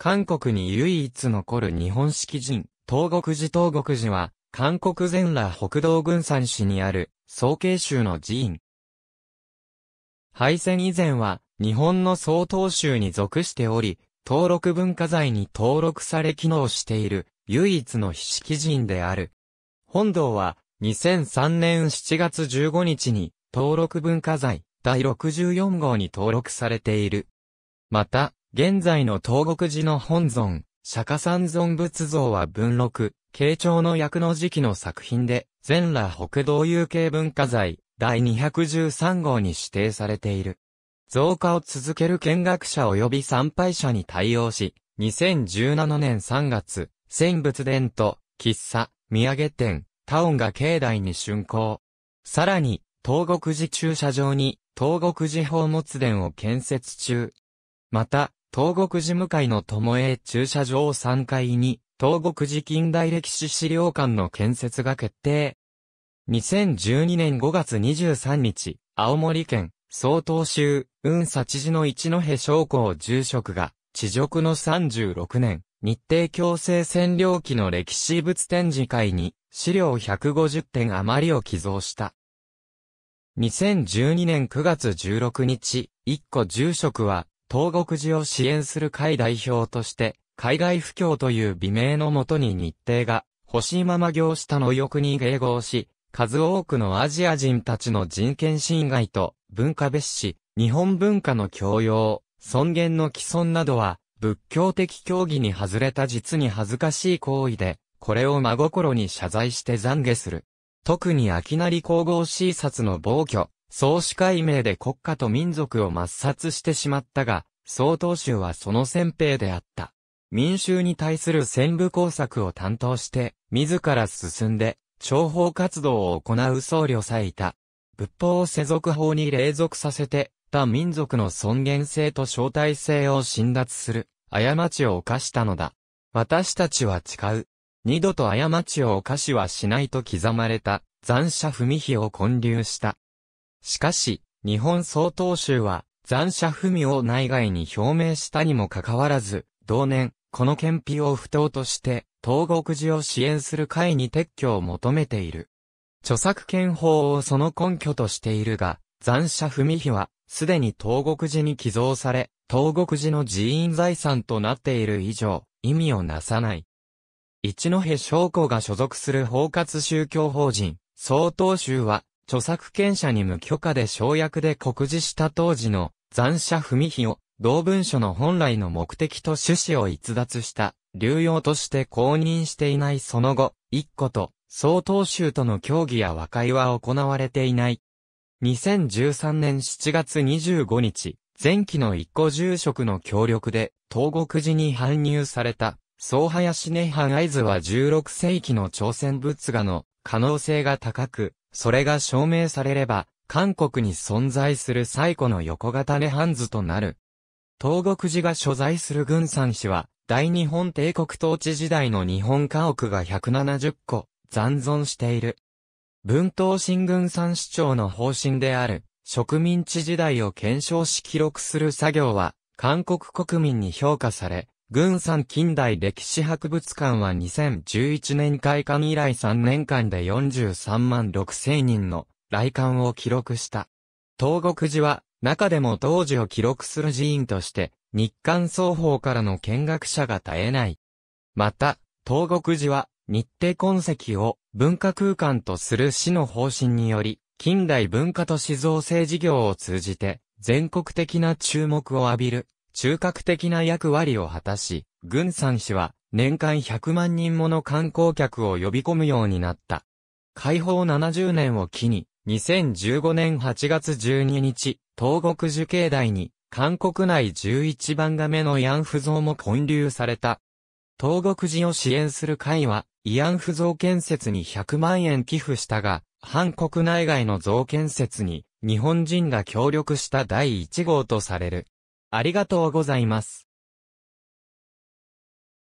韓国に唯一残る日本式人、東国寺東国寺は、韓国全羅北道軍山市にある、総慶州の寺院。敗戦以前は、日本の総統州に属しており、登録文化財に登録され機能している、唯一の非式人である。本堂は、2003年7月15日に、登録文化財、第64号に登録されている。また、現在の東国寺の本尊、釈迦三尊仏像は文録、慶長の役の時期の作品で、全羅北道有形文化財、第213号に指定されている。増加を続ける見学者及び参拝者に対応し、2017年3月、仙仏殿と、喫茶、土産店、タオンが境内に竣工。さらに、東国寺駐車場に、東国寺宝物殿を建設中。また、東国寺向かいの友営駐車場3階に、東国寺近代歴史資料館の建設が決定。2012年5月23日、青森県、総統州、雲佐知事の一戸将校住職が、地獄の36年、日程強制占領期の歴史物展示会に、資料150点余りを寄贈した。2012年9月16日、一個住職は、東国寺を支援する会代表として、海外不況という美名のもとに日程が、星まま行たの欲に迎合し、数多くのアジア人たちの人権侵害と文化蔑視、日本文化の教養、尊厳の既存などは、仏教的教義に外れた実に恥ずかしい行為で、これを真心に謝罪して懺悔する。特に秋なり神々しい札の暴挙、創始解明で国家と民族を抹殺してしまったが、総統州はその先兵であった。民衆に対する戦部工作を担当して、自ら進んで、諜報活動を行う僧侶さえいた。仏法を世俗法に隷属させて、他民族の尊厳性と正体性を侵奪する、過ちを犯したのだ。私たちは誓う。二度と過ちを犯しはしないと刻まれた、残者み火を建立した。しかし、日本総統州は、残者不明を内外に表明したにもかかわらず、同年、この憲費を不当として、東国寺を支援する会に撤去を求めている。著作権法をその根拠としているが、残者不未費は、すでに東国寺に寄贈され、東国寺の寺院財産となっている以上、意味をなさない。一戸将校が所属する包括宗教法人、総統州は、著作権者に無許可で省略で告示した当時の残者文備費を同文書の本来の目的と趣旨を逸脱した流用として公認していないその後、一個と総統州との協議や和解は行われていない。2013年7月25日、前期の一個住職の協力で、東国寺に搬入された、総林根藩合図は16世紀の朝鮮仏画の可能性が高く、それが証明されれば、韓国に存在する最古の横型涅槃図となる。東国寺が所在する軍産市は、大日本帝国統治時代の日本家屋が170個、残存している。文東新軍産市長の方針である、植民地時代を検証し記録する作業は、韓国国民に評価され、軍産近代歴史博物館は2011年開館以来3年間で43万6千人の来館を記録した。東国寺は中でも当時を記録する寺院として日韓双方からの見学者が絶えない。また、東国寺は日程痕跡を文化空間とする市の方針により近代文化都市造成事業を通じて全国的な注目を浴びる。中核的な役割を果たし、軍産市は年間100万人もの観光客を呼び込むようになった。解放70年を機に、2015年8月12日、東国樹境内に、韓国内11番目の慰安婦像も建立された。東国寺を支援する会は、慰安婦像建設に100万円寄付したが、韓国内外の像建設に、日本人が協力した第1号とされる。ありがとうございます。